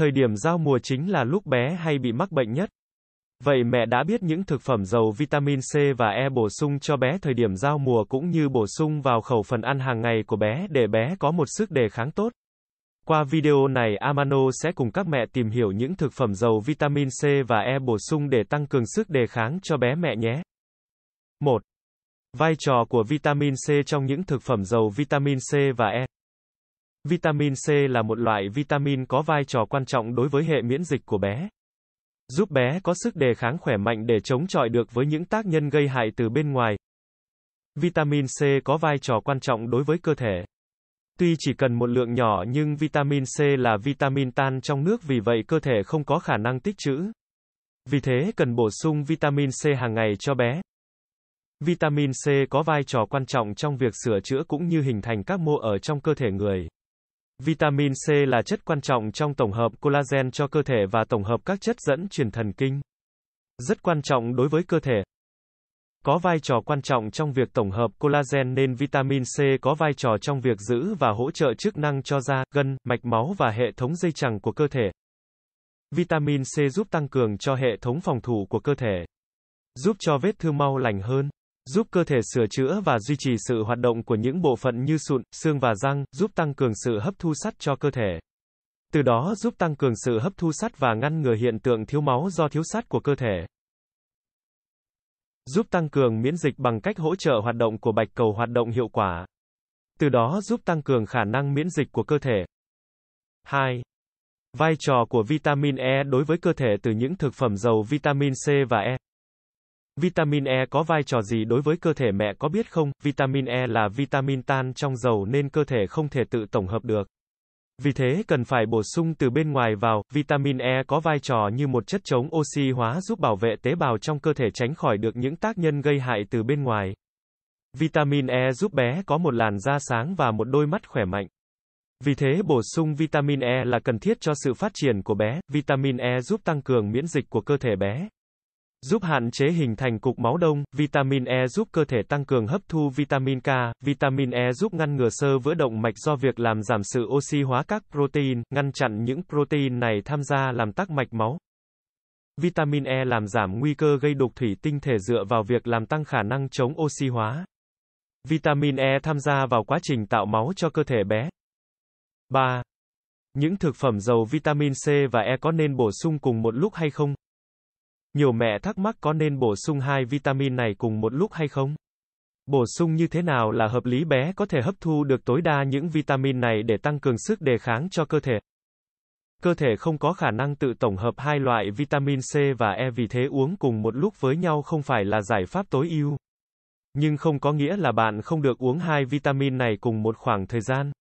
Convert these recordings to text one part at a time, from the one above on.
Thời điểm giao mùa chính là lúc bé hay bị mắc bệnh nhất. Vậy mẹ đã biết những thực phẩm giàu vitamin C và E bổ sung cho bé thời điểm giao mùa cũng như bổ sung vào khẩu phần ăn hàng ngày của bé để bé có một sức đề kháng tốt. Qua video này Amano sẽ cùng các mẹ tìm hiểu những thực phẩm giàu vitamin C và E bổ sung để tăng cường sức đề kháng cho bé mẹ nhé. 1. Vai trò của vitamin C trong những thực phẩm giàu vitamin C và E Vitamin C là một loại vitamin có vai trò quan trọng đối với hệ miễn dịch của bé. Giúp bé có sức đề kháng khỏe mạnh để chống chọi được với những tác nhân gây hại từ bên ngoài. Vitamin C có vai trò quan trọng đối với cơ thể. Tuy chỉ cần một lượng nhỏ nhưng vitamin C là vitamin tan trong nước vì vậy cơ thể không có khả năng tích trữ. Vì thế cần bổ sung vitamin C hàng ngày cho bé. Vitamin C có vai trò quan trọng trong việc sửa chữa cũng như hình thành các mô ở trong cơ thể người. Vitamin C là chất quan trọng trong tổng hợp collagen cho cơ thể và tổng hợp các chất dẫn truyền thần kinh. Rất quan trọng đối với cơ thể. Có vai trò quan trọng trong việc tổng hợp collagen nên vitamin C có vai trò trong việc giữ và hỗ trợ chức năng cho da, gân, mạch máu và hệ thống dây chằng của cơ thể. Vitamin C giúp tăng cường cho hệ thống phòng thủ của cơ thể, giúp cho vết thương mau lành hơn giúp cơ thể sửa chữa và duy trì sự hoạt động của những bộ phận như sụn, xương và răng, giúp tăng cường sự hấp thu sắt cho cơ thể. Từ đó giúp tăng cường sự hấp thu sắt và ngăn ngừa hiện tượng thiếu máu do thiếu sắt của cơ thể. Giúp tăng cường miễn dịch bằng cách hỗ trợ hoạt động của bạch cầu hoạt động hiệu quả. Từ đó giúp tăng cường khả năng miễn dịch của cơ thể. 2. Vai trò của vitamin E đối với cơ thể từ những thực phẩm giàu vitamin C và E. Vitamin E có vai trò gì đối với cơ thể mẹ có biết không? Vitamin E là vitamin tan trong dầu nên cơ thể không thể tự tổng hợp được. Vì thế cần phải bổ sung từ bên ngoài vào, vitamin E có vai trò như một chất chống oxy hóa giúp bảo vệ tế bào trong cơ thể tránh khỏi được những tác nhân gây hại từ bên ngoài. Vitamin E giúp bé có một làn da sáng và một đôi mắt khỏe mạnh. Vì thế bổ sung vitamin E là cần thiết cho sự phát triển của bé, vitamin E giúp tăng cường miễn dịch của cơ thể bé giúp hạn chế hình thành cục máu đông, vitamin E giúp cơ thể tăng cường hấp thu vitamin K, vitamin E giúp ngăn ngừa sơ vữa động mạch do việc làm giảm sự oxy hóa các protein, ngăn chặn những protein này tham gia làm tắc mạch máu. Vitamin E làm giảm nguy cơ gây đục thủy tinh thể dựa vào việc làm tăng khả năng chống oxy hóa. Vitamin E tham gia vào quá trình tạo máu cho cơ thể bé. 3. Những thực phẩm giàu vitamin C và E có nên bổ sung cùng một lúc hay không? Nhiều mẹ thắc mắc có nên bổ sung hai vitamin này cùng một lúc hay không? Bổ sung như thế nào là hợp lý bé có thể hấp thu được tối đa những vitamin này để tăng cường sức đề kháng cho cơ thể. Cơ thể không có khả năng tự tổng hợp hai loại vitamin C và E vì thế uống cùng một lúc với nhau không phải là giải pháp tối ưu. Nhưng không có nghĩa là bạn không được uống hai vitamin này cùng một khoảng thời gian.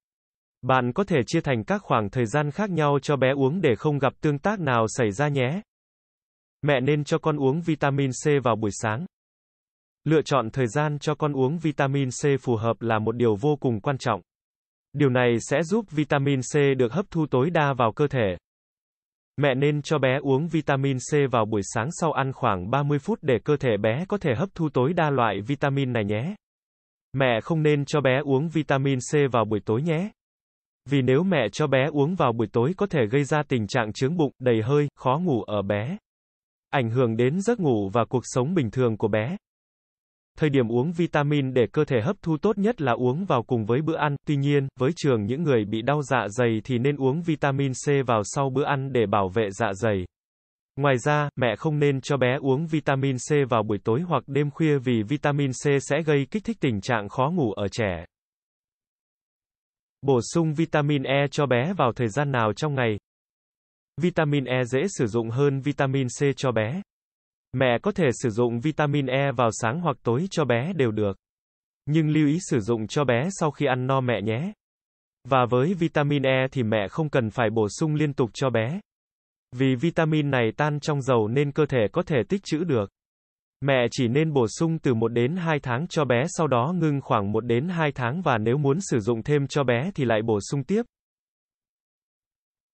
Bạn có thể chia thành các khoảng thời gian khác nhau cho bé uống để không gặp tương tác nào xảy ra nhé. Mẹ nên cho con uống vitamin C vào buổi sáng. Lựa chọn thời gian cho con uống vitamin C phù hợp là một điều vô cùng quan trọng. Điều này sẽ giúp vitamin C được hấp thu tối đa vào cơ thể. Mẹ nên cho bé uống vitamin C vào buổi sáng sau ăn khoảng 30 phút để cơ thể bé có thể hấp thu tối đa loại vitamin này nhé. Mẹ không nên cho bé uống vitamin C vào buổi tối nhé. Vì nếu mẹ cho bé uống vào buổi tối có thể gây ra tình trạng chướng bụng, đầy hơi, khó ngủ ở bé ảnh hưởng đến giấc ngủ và cuộc sống bình thường của bé. Thời điểm uống vitamin để cơ thể hấp thu tốt nhất là uống vào cùng với bữa ăn, tuy nhiên, với trường những người bị đau dạ dày thì nên uống vitamin C vào sau bữa ăn để bảo vệ dạ dày. Ngoài ra, mẹ không nên cho bé uống vitamin C vào buổi tối hoặc đêm khuya vì vitamin C sẽ gây kích thích tình trạng khó ngủ ở trẻ. Bổ sung vitamin E cho bé vào thời gian nào trong ngày? Vitamin E dễ sử dụng hơn vitamin C cho bé. Mẹ có thể sử dụng vitamin E vào sáng hoặc tối cho bé đều được. Nhưng lưu ý sử dụng cho bé sau khi ăn no mẹ nhé. Và với vitamin E thì mẹ không cần phải bổ sung liên tục cho bé. Vì vitamin này tan trong dầu nên cơ thể có thể tích trữ được. Mẹ chỉ nên bổ sung từ 1 đến 2 tháng cho bé sau đó ngưng khoảng 1 đến 2 tháng và nếu muốn sử dụng thêm cho bé thì lại bổ sung tiếp.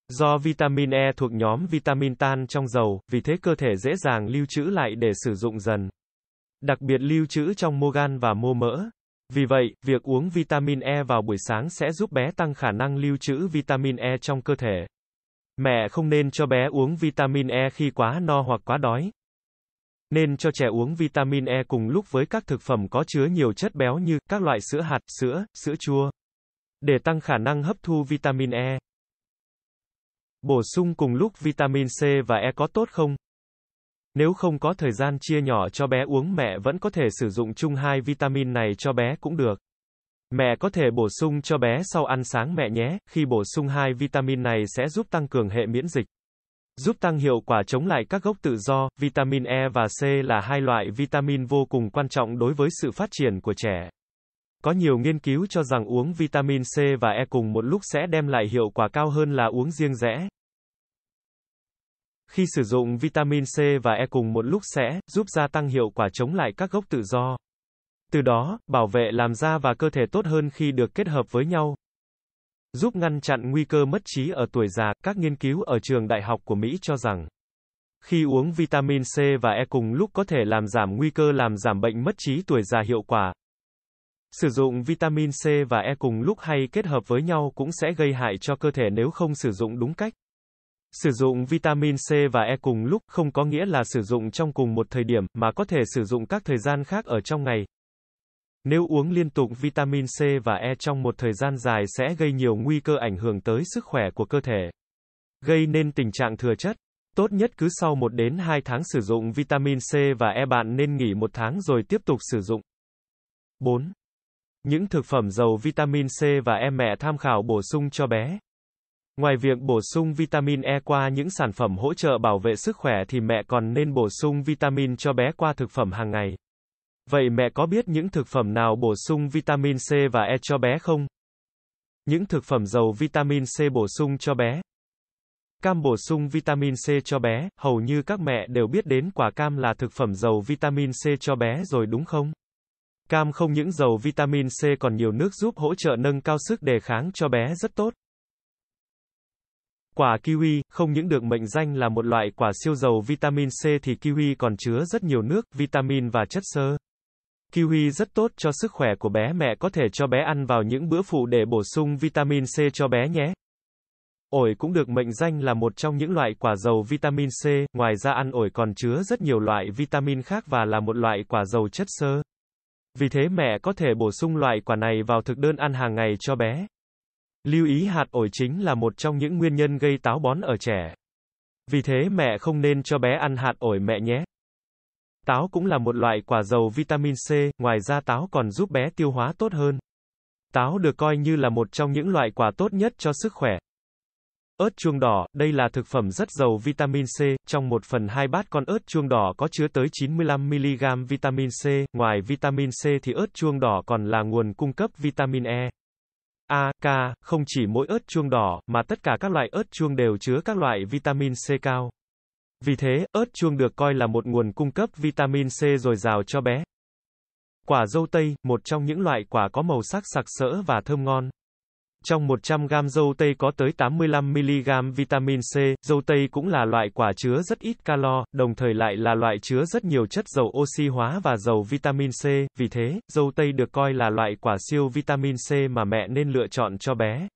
Do vitamin E thuộc nhóm vitamin tan trong dầu, vì thế cơ thể dễ dàng lưu trữ lại để sử dụng dần. Đặc biệt lưu trữ trong mô gan và mô mỡ. Vì vậy, việc uống vitamin E vào buổi sáng sẽ giúp bé tăng khả năng lưu trữ vitamin E trong cơ thể. Mẹ không nên cho bé uống vitamin E khi quá no hoặc quá đói. Nên cho trẻ uống vitamin E cùng lúc với các thực phẩm có chứa nhiều chất béo như các loại sữa hạt, sữa, sữa chua. Để tăng khả năng hấp thu vitamin E Bổ sung cùng lúc vitamin C và E có tốt không? Nếu không có thời gian chia nhỏ cho bé uống mẹ vẫn có thể sử dụng chung hai vitamin này cho bé cũng được. Mẹ có thể bổ sung cho bé sau ăn sáng mẹ nhé, khi bổ sung hai vitamin này sẽ giúp tăng cường hệ miễn dịch. Giúp tăng hiệu quả chống lại các gốc tự do, vitamin E và C là hai loại vitamin vô cùng quan trọng đối với sự phát triển của trẻ. Có nhiều nghiên cứu cho rằng uống vitamin C và E cùng một lúc sẽ đem lại hiệu quả cao hơn là uống riêng rẽ. Khi sử dụng vitamin C và E cùng một lúc sẽ giúp gia tăng hiệu quả chống lại các gốc tự do. Từ đó, bảo vệ làm da và cơ thể tốt hơn khi được kết hợp với nhau. Giúp ngăn chặn nguy cơ mất trí ở tuổi già, các nghiên cứu ở trường đại học của Mỹ cho rằng khi uống vitamin C và E cùng lúc có thể làm giảm nguy cơ làm giảm bệnh mất trí tuổi già hiệu quả. Sử dụng vitamin C và E cùng lúc hay kết hợp với nhau cũng sẽ gây hại cho cơ thể nếu không sử dụng đúng cách. Sử dụng vitamin C và E cùng lúc không có nghĩa là sử dụng trong cùng một thời điểm mà có thể sử dụng các thời gian khác ở trong ngày. Nếu uống liên tục vitamin C và E trong một thời gian dài sẽ gây nhiều nguy cơ ảnh hưởng tới sức khỏe của cơ thể, gây nên tình trạng thừa chất. Tốt nhất cứ sau 1 đến 2 tháng sử dụng vitamin C và E bạn nên nghỉ một tháng rồi tiếp tục sử dụng. 4. Những thực phẩm giàu vitamin C và em mẹ tham khảo bổ sung cho bé. Ngoài việc bổ sung vitamin E qua những sản phẩm hỗ trợ bảo vệ sức khỏe thì mẹ còn nên bổ sung vitamin cho bé qua thực phẩm hàng ngày. Vậy mẹ có biết những thực phẩm nào bổ sung vitamin C và E cho bé không? Những thực phẩm giàu vitamin C bổ sung cho bé. Cam bổ sung vitamin C cho bé, hầu như các mẹ đều biết đến quả cam là thực phẩm giàu vitamin C cho bé rồi đúng không? Cam không những giàu vitamin C còn nhiều nước giúp hỗ trợ nâng cao sức đề kháng cho bé rất tốt. Quả kiwi, không những được mệnh danh là một loại quả siêu giàu vitamin C thì kiwi còn chứa rất nhiều nước, vitamin và chất xơ. Kiwi rất tốt cho sức khỏe của bé mẹ có thể cho bé ăn vào những bữa phụ để bổ sung vitamin C cho bé nhé. Ổi cũng được mệnh danh là một trong những loại quả giàu vitamin C, ngoài ra ăn ổi còn chứa rất nhiều loại vitamin khác và là một loại quả giàu chất xơ. Vì thế mẹ có thể bổ sung loại quả này vào thực đơn ăn hàng ngày cho bé. Lưu ý hạt ổi chính là một trong những nguyên nhân gây táo bón ở trẻ. Vì thế mẹ không nên cho bé ăn hạt ổi mẹ nhé. Táo cũng là một loại quả giàu vitamin C, ngoài ra táo còn giúp bé tiêu hóa tốt hơn. Táo được coi như là một trong những loại quả tốt nhất cho sức khỏe. Ớt chuông đỏ, đây là thực phẩm rất giàu vitamin C, trong 1 phần 2 bát con ớt chuông đỏ có chứa tới 95mg vitamin C, ngoài vitamin C thì ớt chuông đỏ còn là nguồn cung cấp vitamin E. A, K, không chỉ mỗi ớt chuông đỏ, mà tất cả các loại ớt chuông đều chứa các loại vitamin C cao. Vì thế, ớt chuông được coi là một nguồn cung cấp vitamin C dồi dào cho bé. Quả dâu tây, một trong những loại quả có màu sắc sặc sỡ và thơm ngon. Trong 100 gam dâu tây có tới 85mg vitamin C, dâu tây cũng là loại quả chứa rất ít calo, đồng thời lại là loại chứa rất nhiều chất dầu oxy hóa và dầu vitamin C, vì thế, dâu tây được coi là loại quả siêu vitamin C mà mẹ nên lựa chọn cho bé.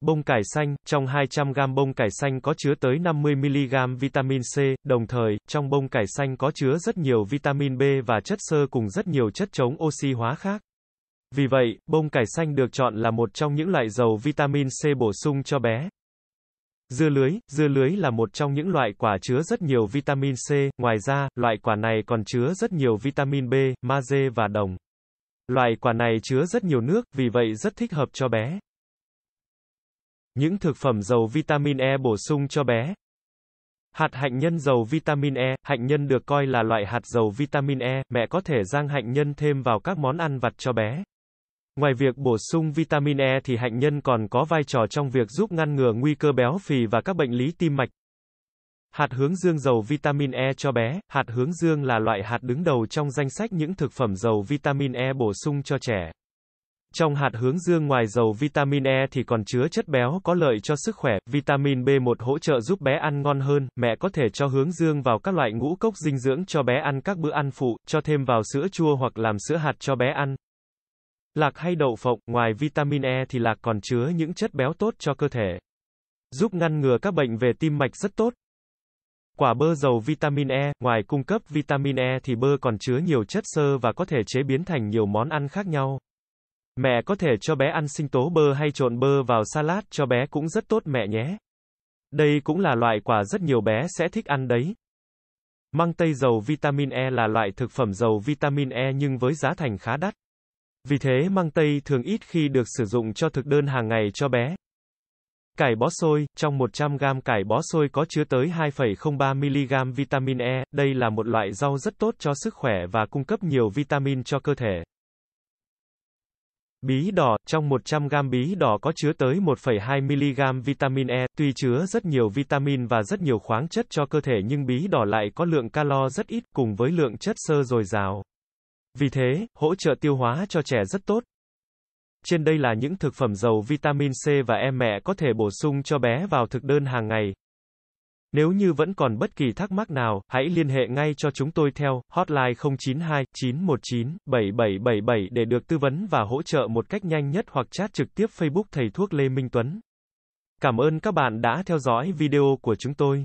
Bông cải xanh, trong 200 gam bông cải xanh có chứa tới 50mg vitamin C, đồng thời, trong bông cải xanh có chứa rất nhiều vitamin B và chất xơ cùng rất nhiều chất chống oxy hóa khác. Vì vậy, bông cải xanh được chọn là một trong những loại dầu vitamin C bổ sung cho bé. Dưa lưới, dưa lưới là một trong những loại quả chứa rất nhiều vitamin C, ngoài ra, loại quả này còn chứa rất nhiều vitamin B, magie và đồng. Loại quả này chứa rất nhiều nước, vì vậy rất thích hợp cho bé. Những thực phẩm giàu vitamin E bổ sung cho bé. Hạt hạnh nhân giàu vitamin E, hạnh nhân được coi là loại hạt giàu vitamin E, mẹ có thể rang hạnh nhân thêm vào các món ăn vặt cho bé. Ngoài việc bổ sung vitamin E thì hạnh nhân còn có vai trò trong việc giúp ngăn ngừa nguy cơ béo phì và các bệnh lý tim mạch. Hạt hướng dương giàu vitamin E cho bé, hạt hướng dương là loại hạt đứng đầu trong danh sách những thực phẩm giàu vitamin E bổ sung cho trẻ. Trong hạt hướng dương ngoài giàu vitamin E thì còn chứa chất béo có lợi cho sức khỏe, vitamin B1 hỗ trợ giúp bé ăn ngon hơn, mẹ có thể cho hướng dương vào các loại ngũ cốc dinh dưỡng cho bé ăn các bữa ăn phụ, cho thêm vào sữa chua hoặc làm sữa hạt cho bé ăn. Lạc hay đậu phộng, ngoài vitamin E thì lạc còn chứa những chất béo tốt cho cơ thể. Giúp ngăn ngừa các bệnh về tim mạch rất tốt. Quả bơ giàu vitamin E, ngoài cung cấp vitamin E thì bơ còn chứa nhiều chất xơ và có thể chế biến thành nhiều món ăn khác nhau. Mẹ có thể cho bé ăn sinh tố bơ hay trộn bơ vào salad cho bé cũng rất tốt mẹ nhé. Đây cũng là loại quả rất nhiều bé sẽ thích ăn đấy. Măng tây giàu vitamin E là loại thực phẩm giàu vitamin E nhưng với giá thành khá đắt. Vì thế măng tây thường ít khi được sử dụng cho thực đơn hàng ngày cho bé. Cải bó xôi, trong 100 gram cải bó xôi có chứa tới 2,03 mg vitamin E, đây là một loại rau rất tốt cho sức khỏe và cung cấp nhiều vitamin cho cơ thể. Bí đỏ, trong 100 gram bí đỏ có chứa tới 1,2 mg vitamin E, tuy chứa rất nhiều vitamin và rất nhiều khoáng chất cho cơ thể nhưng bí đỏ lại có lượng calo rất ít cùng với lượng chất xơ dồi dào. Vì thế, hỗ trợ tiêu hóa cho trẻ rất tốt. Trên đây là những thực phẩm giàu vitamin C và em mẹ có thể bổ sung cho bé vào thực đơn hàng ngày. Nếu như vẫn còn bất kỳ thắc mắc nào, hãy liên hệ ngay cho chúng tôi theo hotline 092 919 7777 để được tư vấn và hỗ trợ một cách nhanh nhất hoặc chat trực tiếp Facebook Thầy Thuốc Lê Minh Tuấn. Cảm ơn các bạn đã theo dõi video của chúng tôi.